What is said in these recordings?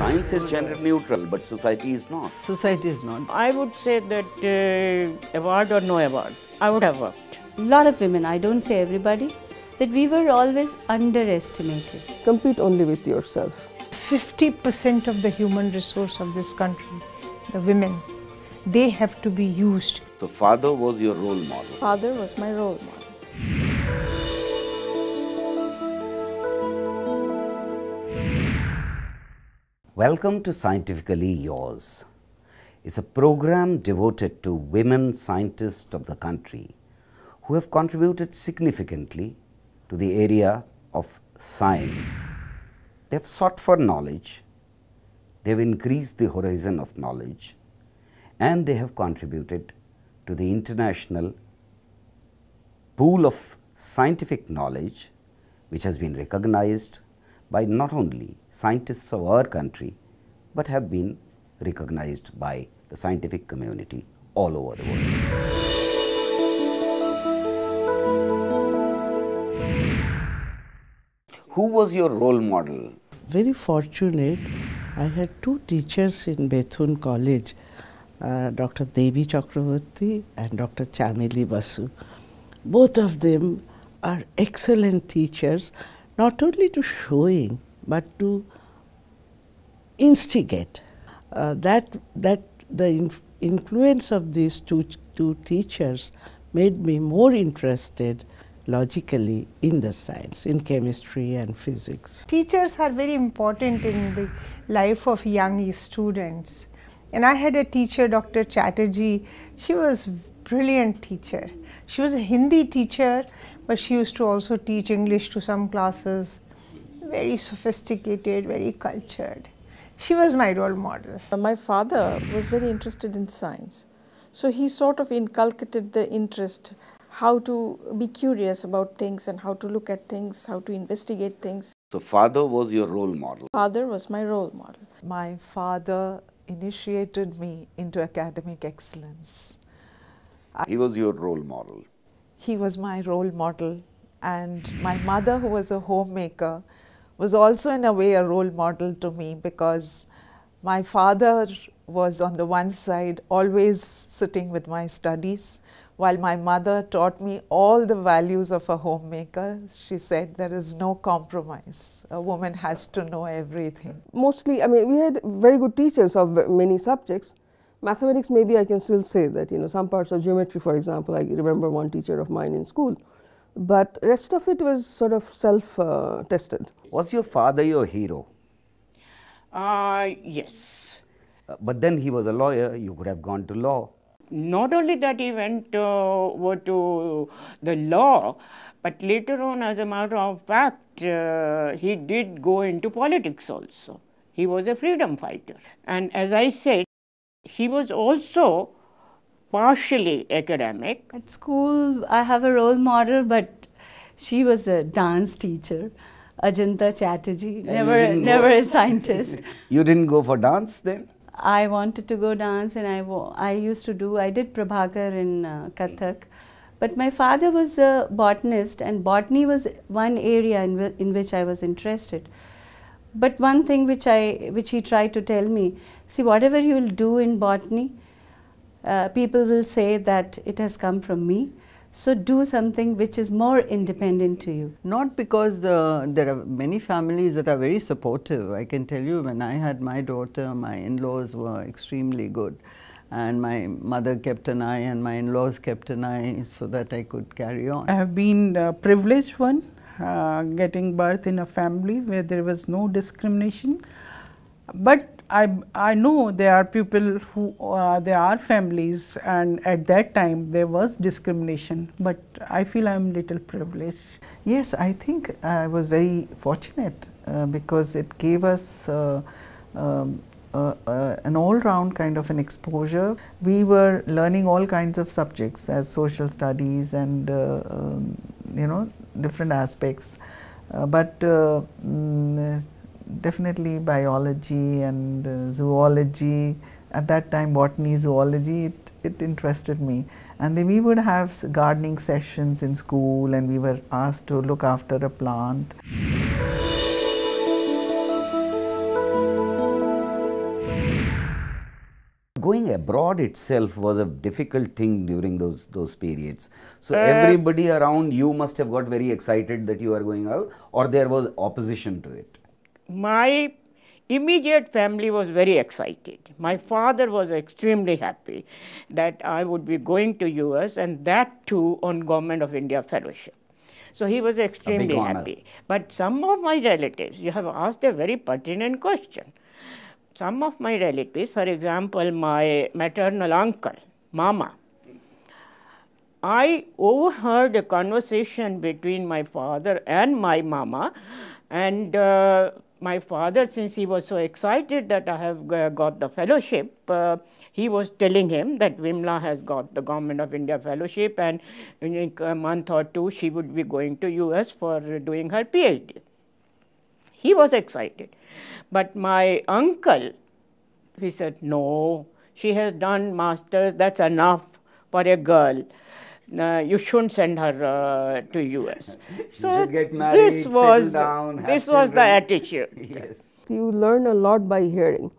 Science is gender neutral, but society is not. Society is not. I would say that uh, award or no award, I would have worked. A lot of women, I don't say everybody, that we were always underestimated. Compete only with yourself. 50% of the human resource of this country, the women, they have to be used. So father was your role model? Father was my role model. Welcome to Scientifically Yours. It's a program devoted to women scientists of the country who have contributed significantly to the area of science. They have sought for knowledge, they have increased the horizon of knowledge, and they have contributed to the international pool of scientific knowledge which has been recognized by not only scientists of our country, but have been recognized by the scientific community all over the world. Who was your role model? Very fortunate. I had two teachers in Bethune College, uh, Dr. Devi Chakravarti and Dr. Chamili Basu. Both of them are excellent teachers not only to showing but to instigate. Uh, that that the inf influence of these two two teachers made me more interested logically in the science, in chemistry and physics. Teachers are very important in the life of young students. And I had a teacher, Dr. Chatterjee, she was brilliant teacher. She was a Hindi teacher but she used to also teach English to some classes. Very sophisticated, very cultured. She was my role model. My father was very interested in science. So he sort of inculcated the interest how to be curious about things and how to look at things, how to investigate things. So father was your role model? Father was my role model. My father initiated me into academic excellence. He was your role model? he was my role model. And my mother, who was a homemaker, was also in a way a role model to me because my father was on the one side always sitting with my studies, while my mother taught me all the values of a homemaker, she said there is no compromise. A woman has to know everything. Mostly, I mean, we had very good teachers of many subjects, Mathematics maybe I can still say that you know some parts of geometry for example I remember one teacher of mine in school but rest of it was sort of self uh, tested. Was your father your hero? Uh, yes. Uh, but then he was a lawyer, you could have gone to law. Not only that he went uh, to the law, but later on as a matter of fact, uh, he did go into politics also. He was a freedom fighter. And as I said, he was also partially academic. At school, I have a role model, but she was a dance teacher. Ajanta Chatterjee, never, never a scientist. you didn't go for dance then? I wanted to go dance and I, I used to do, I did Prabhakar in uh, Kathak. But my father was a botanist and botany was one area in, in which I was interested. But one thing which I, which he tried to tell me, see, whatever you will do in botany, uh, people will say that it has come from me. So do something which is more independent to you. Not because uh, there are many families that are very supportive. I can tell you when I had my daughter, my in-laws were extremely good. And my mother kept an eye and my in-laws kept an eye so that I could carry on. I have been a privileged one uh, getting birth in a family where there was no discrimination. But I, I know there are people who, uh, there are families and at that time there was discrimination, but I feel I am little privileged. Yes, I think I was very fortunate uh, because it gave us uh, um, uh, uh, an all-round kind of an exposure. We were learning all kinds of subjects as social studies and uh, um, you know different aspects. Uh, but uh, mm, definitely biology and uh, zoology, at that time botany, zoology, it, it interested me. And then we would have gardening sessions in school and we were asked to look after a plant. abroad itself was a difficult thing during those those periods. So uh, everybody around you must have got very excited that you are going out, or there was opposition to it. My immediate family was very excited. My father was extremely happy that I would be going to US and that too on Government of India fellowship. So he was extremely happy. But some of my relatives, you have asked a very pertinent question some of my relatives, for example, my maternal uncle, Mama, I overheard a conversation between my father and my mama, and uh, my father, since he was so excited that I have uh, got the fellowship, uh, he was telling him that Vimla has got the Government of India fellowship and in a month or two she would be going to US for doing her PhD. He was excited. But my uncle, he said, no, she has done masters, that's enough for a girl. Uh, you shouldn't send her uh, to US. so married, this was down, this was the attitude. yes. You learn a lot by hearing.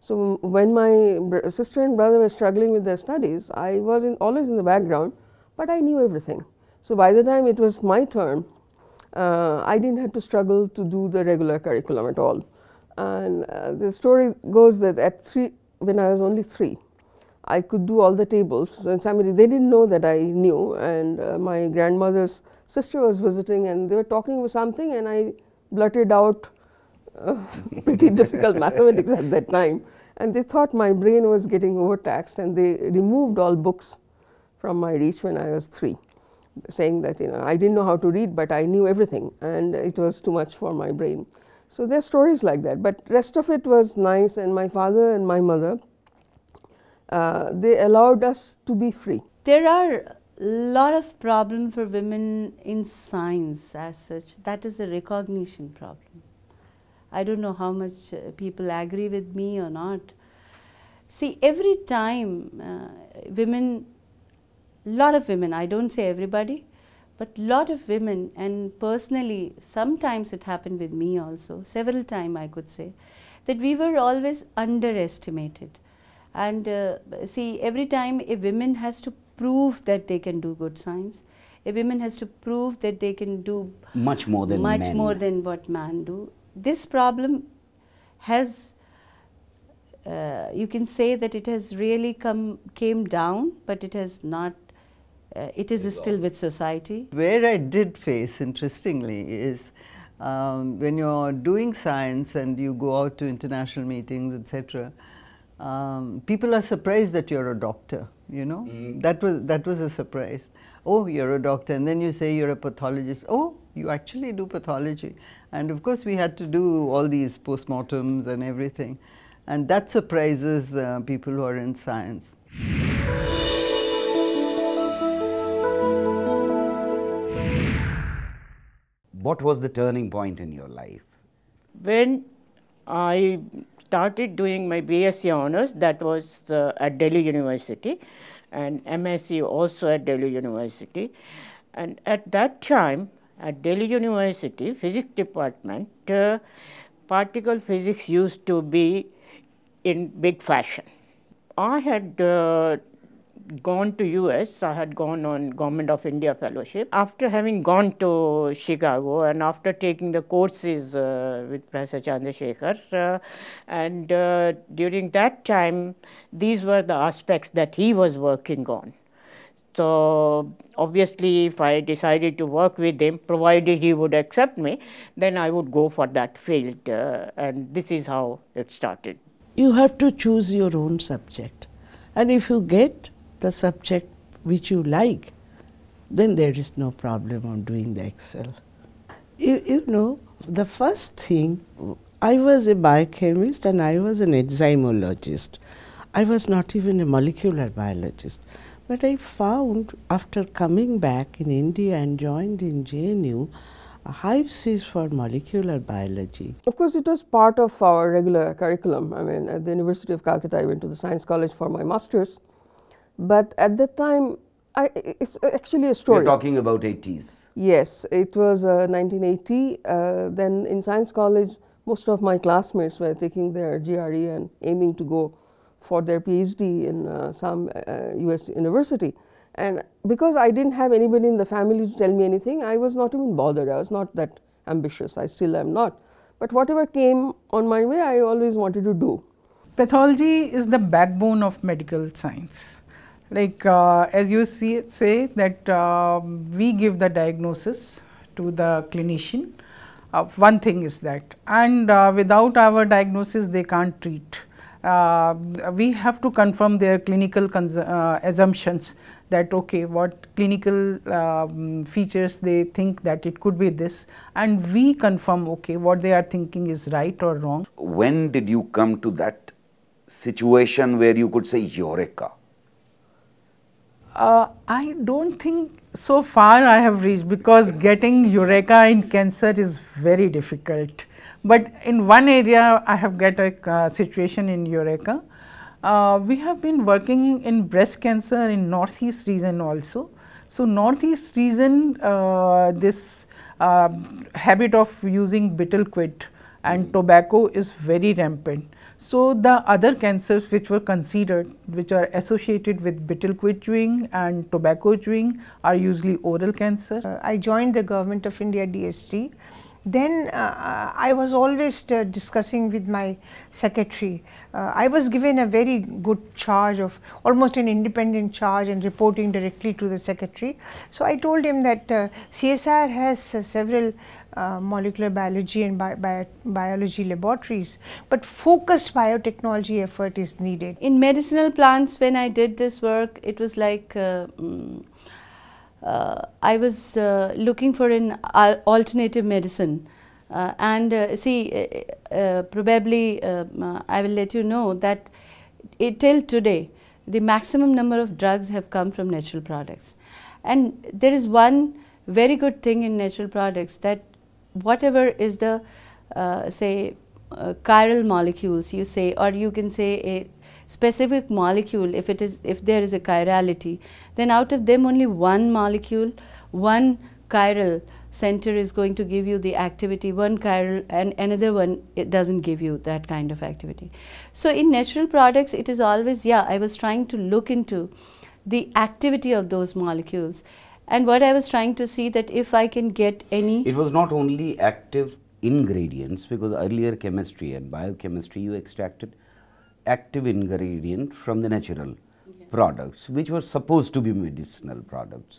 So when my sister and brother were struggling with their studies, I was in, always in the background, but I knew everything. So by the time it was my turn, uh, I did not have to struggle to do the regular curriculum at all. And uh, the story goes that at three, when I was only three, I could do all the tables. And somebody, they did not know that I knew and uh, my grandmother's sister was visiting and they were talking about something and I blurted out uh, pretty difficult mathematics at that time. And they thought my brain was getting overtaxed and they removed all books from my reach when I was three saying that you know I didn't know how to read, but I knew everything, and it was too much for my brain. So there are stories like that, but rest of it was nice. And my father and my mother, uh, they allowed us to be free. There are a lot of problem for women in science as such. That is the recognition problem. I don't know how much uh, people agree with me or not. See, every time uh, women lot of women, I don't say everybody, but lot of women and personally sometimes it happened with me also, several time I could say, that we were always underestimated. And uh, see, every time a woman has to prove that they can do good science, a woman has to prove that they can do much more than much men. more than what man do. This problem has, uh, you can say that it has really come came down, but it has not uh, it is still with society. Where I did face, interestingly, is um, when you're doing science and you go out to international meetings, etc., um, people are surprised that you're a doctor, you know? Mm. That, was, that was a surprise. Oh, you're a doctor, and then you say you're a pathologist. Oh, you actually do pathology. And of course, we had to do all these postmortems and everything. And that surprises uh, people who are in science. What was the turning point in your life? When I started doing my BSc honors, that was uh, at Delhi University, and MSc also at Delhi University. And at that time, at Delhi University, physics department, uh, particle physics used to be in big fashion. I had uh, gone to US, I had gone on Government of India fellowship. After having gone to Chicago and after taking the courses uh, with Professor Chandrasekhar, uh, and uh, during that time, these were the aspects that he was working on. So obviously, if I decided to work with him, provided he would accept me, then I would go for that field. Uh, and this is how it started. You have to choose your own subject. And if you get the subject which you like, then there is no problem on doing the Excel. You, you know, the first thing, I was a biochemist and I was an enzymologist. I was not even a molecular biologist. But I found after coming back in India and joined in JNU, hives is for molecular biology. Of course, it was part of our regular curriculum. I mean, at the University of Calcutta, I went to the Science College for my master's. But at that time, I, it's actually a story. You're talking about 80s. Yes, it was uh, 1980. Uh, then in science college, most of my classmates were taking their GRE and aiming to go for their PhD in uh, some US uh, university. And because I didn't have anybody in the family to tell me anything, I was not even bothered. I was not that ambitious. I still am not. But whatever came on my way, I always wanted to do. Pathology is the backbone of medical science like uh, as you see, say that uh, we give the diagnosis to the clinician uh, one thing is that and uh, without our diagnosis they can't treat uh, we have to confirm their clinical uh, assumptions that okay what clinical um, features they think that it could be this and we confirm okay what they are thinking is right or wrong. When did you come to that situation where you could say eureka? Uh, I don't think so far I have reached because getting eureka in cancer is very difficult. But in one area I have got a uh, situation in eureka. Uh, we have been working in breast cancer in northeast region also. So northeast region uh, this uh, habit of using betel quid and hmm. tobacco is very rampant. So, the other cancers which were considered which are associated with betel quid chewing and tobacco chewing are usually oral cancer. Uh, I joined the government of India DST. Then uh, uh, I was always uh, discussing with my secretary. Uh, I was given a very good charge of almost an independent charge and reporting directly to the secretary. So I told him that uh, CSR has several uh, molecular biology and bi bi biology laboratories, but focused biotechnology effort is needed. In medicinal plants, when I did this work, it was like uh, mm, uh, I was uh, looking for an uh, alternative medicine. and see, probably um, I will let you know that it, till today, the maximum number of drugs have come from natural products. And there is one very good thing in natural products that whatever is the, uh, say, uh, chiral molecules, you say, or you can say a specific molecule, if it is, if there is a chirality, then out of them only one molecule, one chiral center is going to give you the activity, one chiral and another one it doesn't give you that kind of activity. So in natural products, it is always, yeah, I was trying to look into the activity of those molecules and what I was trying to see that if I can get any... It was not only active ingredients because earlier chemistry and biochemistry you extracted active ingredient from the natural yeah. products which were supposed to be medicinal products.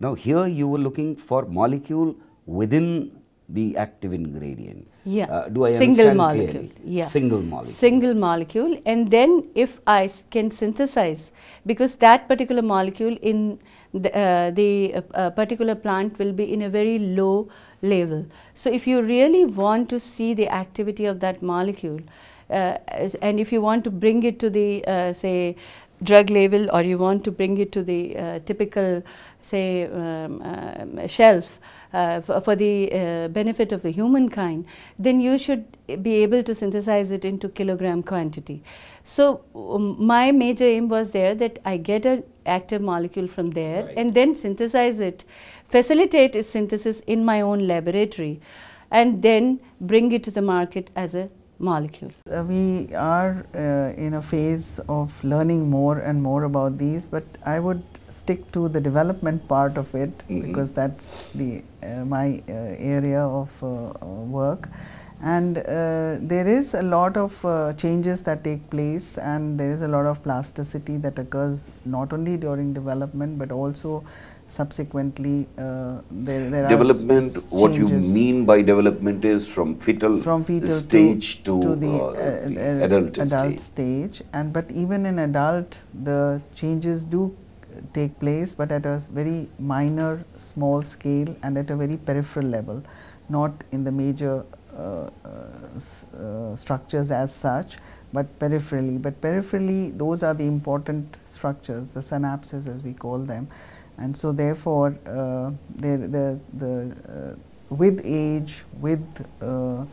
Now here you were looking for molecule within the active ingredient. Yeah. Uh, do I Single molecule. Clearly? Yeah. Single molecule. Single molecule. And then if I can synthesize, because that particular molecule in the, uh, the uh, uh, particular plant will be in a very low level. So if you really want to see the activity of that molecule, uh, and if you want to bring it to the, uh, say, drug label or you want to bring it to the uh, typical, say, um, uh, shelf uh, for, the uh, benefit of the humankind, then you should be able to synthesize it into kilogram quantity. So um, my major aim was there that I get an active molecule from there right. and then synthesize it, facilitate its synthesis in my own laboratory and then bring it to the market as a molecule. Uh, we are uh, in a phase of learning more and more about these, but I would stick to the development part of it mm -hmm. because that's the uh, my uh, area of uh, work and uh, there is a lot of uh, changes that take place and there is a lot of plasticity that occurs not only during development but also subsequently uh, there, there development what you mean by development is from fetal, from fetal stage to, to, to the uh, uh, uh adult, adult stage. stage. and but even in adult the changes do take place but at a very minor small scale and at a very peripheral level not in the major uh, uh, uh, structures as such, but peripherally. But peripherally, those are the important structures, the synapses as we call them. And so therefore, uh, the, the, the, uh, with age, with uh,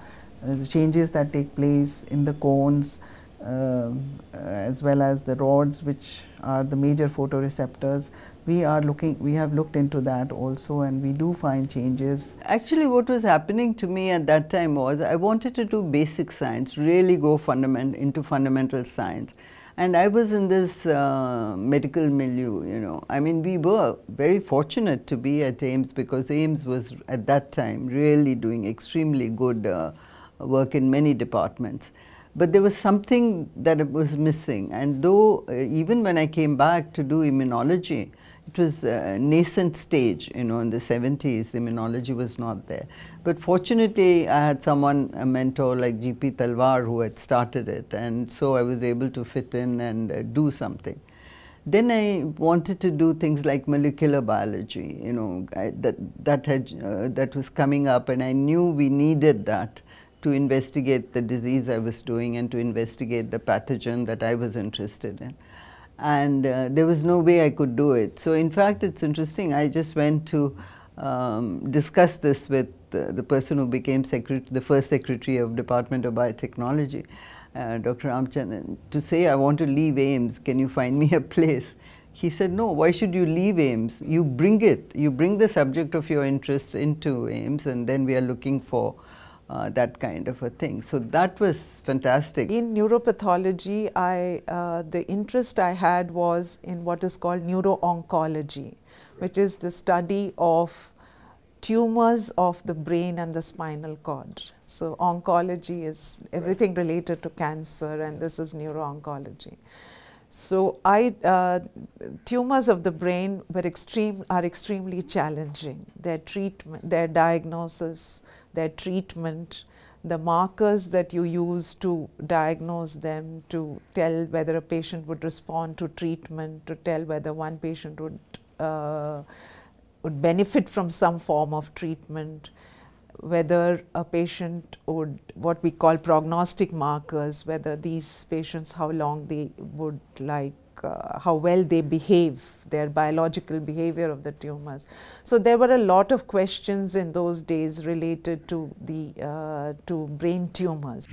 changes that take place in the cones, um, uh, as well as the rods which are the major photoreceptors we are looking we have looked into that also and we do find changes actually what was happening to me at that time was i wanted to do basic science really go fundament into fundamental science and i was in this uh, medical milieu you know i mean we were very fortunate to be at ames because ames was at that time really doing extremely good uh, work in many departments but there was something that was missing. And though, uh, even when I came back to do immunology, it was a nascent stage, you know, in the 70s, the immunology was not there. But fortunately, I had someone, a mentor like G.P. Talwar, who had started it, and so I was able to fit in and uh, do something. Then I wanted to do things like molecular biology, you know, I, that, that, had, uh, that was coming up, and I knew we needed that to investigate the disease I was doing and to investigate the pathogen that I was interested in. And uh, there was no way I could do it. So in fact, it's interesting. I just went to um, discuss this with uh, the person who became the first secretary of Department of Biotechnology, uh, Dr. Ramchandran, to say, I want to leave Ames. Can you find me a place? He said, no, why should you leave Ames? You bring it. You bring the subject of your interest into Ames and then we are looking for uh, that kind of a thing. So that was fantastic. In neuropathology, I uh, the interest I had was in what is called neuro-oncology, which is the study of tumors of the brain and the spinal cord. So oncology is everything right. related to cancer and this is neuro-oncology. So I, uh, tumors of the brain were extreme, are extremely challenging. Their treatment, their diagnosis, their treatment, the markers that you use to diagnose them, to tell whether a patient would respond to treatment, to tell whether one patient would, uh, would benefit from some form of treatment, whether a patient would, what we call prognostic markers, whether these patients, how long they would like uh, how well they behave, their biological behavior of the tumors. So there were a lot of questions in those days related to the uh, to brain tumors.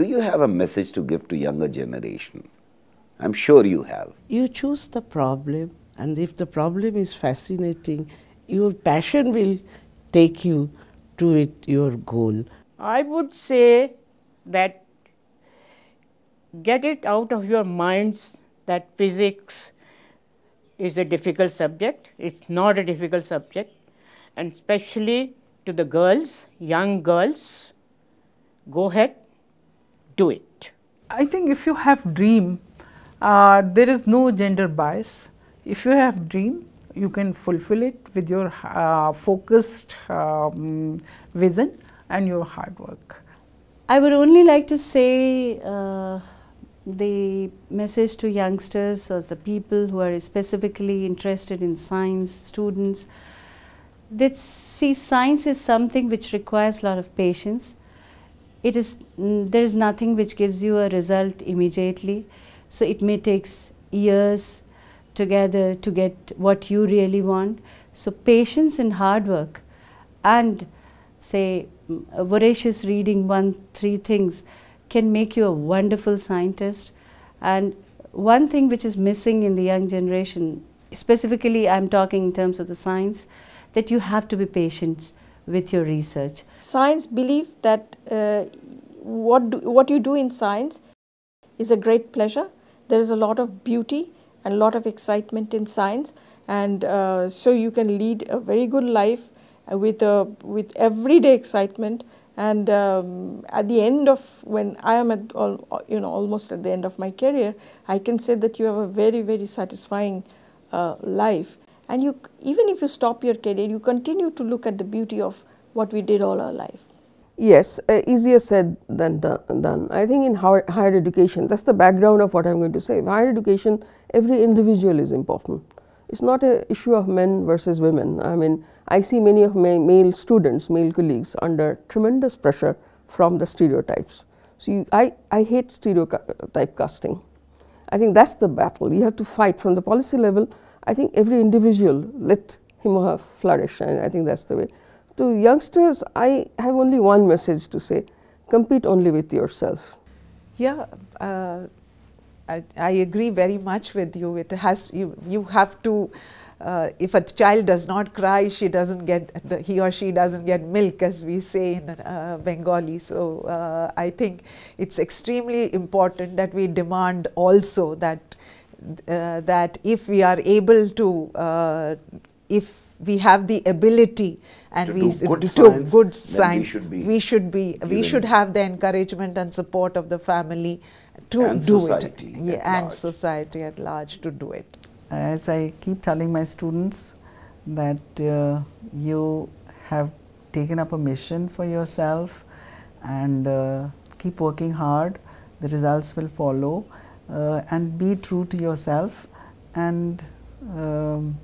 Do you have a message to give to younger generation? I'm sure you have. You choose the problem and if the problem is fascinating, your passion will take you to it, your goal. I would say that get it out of your minds that physics is a difficult subject. It's not a difficult subject and especially to the girls, young girls, go ahead, do it. I think if you have dream, uh, there is no gender bias. If you have dream, you can fulfill it with your uh, focused um, vision and your hard work. I would only like to say uh, the message to youngsters or the people who are specifically interested in science, students, that see science is something which requires a lot of patience. It is, mm, there is nothing which gives you a result immediately. So it may take years together to get what you really want. So patience and hard work and say voracious reading, one, three things, can make you a wonderful scientist. And one thing which is missing in the young generation, specifically I'm talking in terms of the science, that you have to be patient with your research. Science believes that uh, what, do, what you do in science is a great pleasure. There is a lot of beauty and a lot of excitement in science and uh, so you can lead a very good life uh, with, a, uh, with everyday excitement. And um, at the end of, when I am at, all, you know, almost at the end of my career, I can say that you have a very, very satisfying uh, life. And you, even if you stop your career, you continue to look at the beauty of what we did all our life. Yes, uh, easier said than done. I think in higher, higher education, that's the background of what I'm going to say. In higher education, every individual is important it's not an issue of men versus women. I mean, I see many of my male students, male colleagues under tremendous pressure from the stereotypes. So you, I, I hate stereotype casting. I think that's the battle. You have to fight from the policy level. I think every individual let him or her flourish, and I think that's the way. To youngsters, I have only one message to say compete only with yourself. Yeah, uh, I, I, agree very much with you. It has you, you have to. Uh, if a child does not cry, she doesn't get the, he or she doesn't get milk, as we say in uh, Bengali. So uh, I think it's extremely important that we demand also that uh, that if we are able to, uh, if we have the ability and to we do good science, good science we should be we should, be, we should have the encouragement and support of the family to and do it. Yeah, and large. society at large to do it. As I keep telling my students that uh, you have taken up a mission for yourself and uh, keep working hard, the results will follow uh, and be true to yourself and um,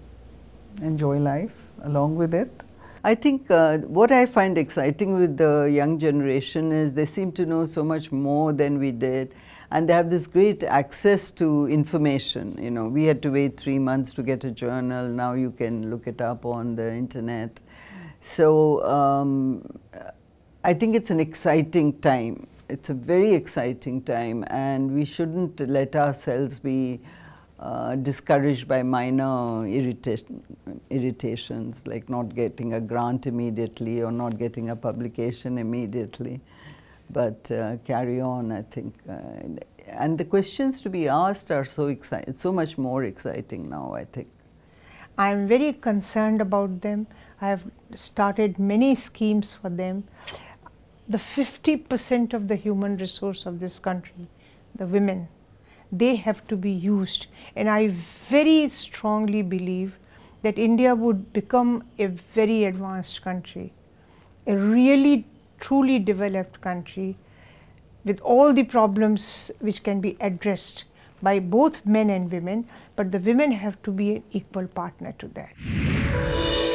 enjoy life along with it. I think uh, what I find exciting with the young generation is they seem to know so much more than we did and they have this great access to information. You know, we had to wait three months to get a journal. Now you can look it up on the internet. So um, I think it's an exciting time. It's a very exciting time, and we shouldn't let ourselves be uh, discouraged by minor irritation, irritations like not getting a grant immediately or not getting a publication immediately but uh, carry on, I think. Uh, and the questions to be asked are so exciting, so much more exciting now, I think. I am very concerned about them. I have started many schemes for them. The 50% of the human resource of this country, the women, they have to be used. And I very strongly believe that India would become a very advanced country, a really truly developed country with all the problems which can be addressed by both men and women, but the women have to be an equal partner to that.